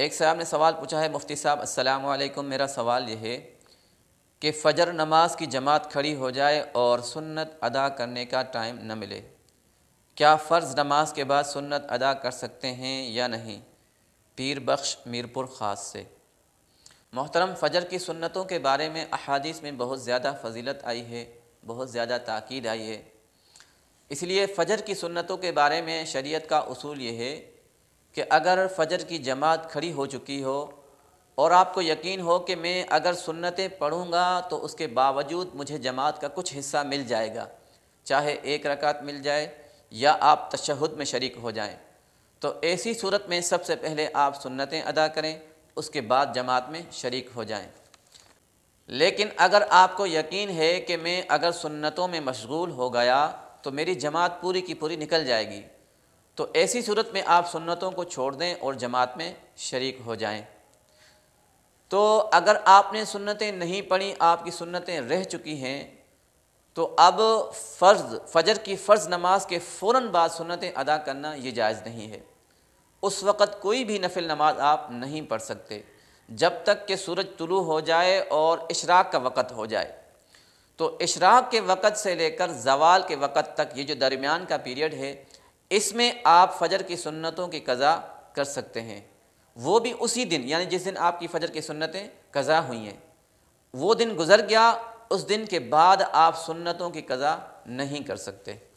एक साहब ने सवाल पूछा है मुफ्ती साहब अस्सलाम मेरा सवाल यह है कि फ़जर नमाज की जमात खड़ी हो जाए और सुन्नत अदा करने का टाइम न मिले क्या फ़र्ज़ नमाज के बाद सुन्नत अदा कर सकते हैं या नहीं पीर बख्श मीरपुर ख़ास से मोहतरम फ़जर की सुन्नतों के बारे में अहादीस में बहुत ज़्यादा फजीलत आई है बहुत ज़्यादा ताक़ीद आई है इसलिए फ़जर की सुन्नतों के बारे में शरीयत का असूल यह है कि अगर फजर की जमात खड़ी हो चुकी हो और आपको यकीन हो कि मैं अगर सुन्नतें पढ़ूँगा तो उसके बावजूद मुझे जमात का कुछ हिस्सा मिल जाएगा चाहे एक रकात मिल जाए या आप तशहद में शरीक हो जाएं तो ऐसी सूरत में सबसे पहले आप सुन्नतें अदा करें उसके बाद जमात में शरीक हो जाएं लेकिन अगर आपको यकीन है कि मैं अगर सुन्नतों में मशगूल हो गया तो मेरी जमात पूरी की पूरी निकल जाएगी तो ऐसी सूरत में आप सुन्नतों को छोड़ दें और जमात में शरीक हो जाएं तो अगर आपने सुन्नतें नहीं पढ़ी आपकी सुन्नतें रह चुकी हैं तो अब फ़र्ज़ फजर की फ़र्ज़ नमाज के फ़ौर बाद सुन्नतें अदा करना ये जायज़ नहीं है उस वक़्त कोई भी नफिल नमाज आप नहीं पढ़ सकते जब तक कि सूरज तुलू हो जाए और इशराक का वक़्त हो जाए तो इशराक के वक़्त से लेकर जवाल के वक़्त तक ये जो दरमियान का पीरियड है इसमें आप फजर की सुन्नतों की कज़ा कर सकते हैं वो भी उसी दिन यानी जिस दिन आपकी फ़जर की सुन्नतें कज़ा हुई हैं वो दिन गुज़र गया उस दिन के बाद आप सुन्नतों की कज़ा नहीं कर सकते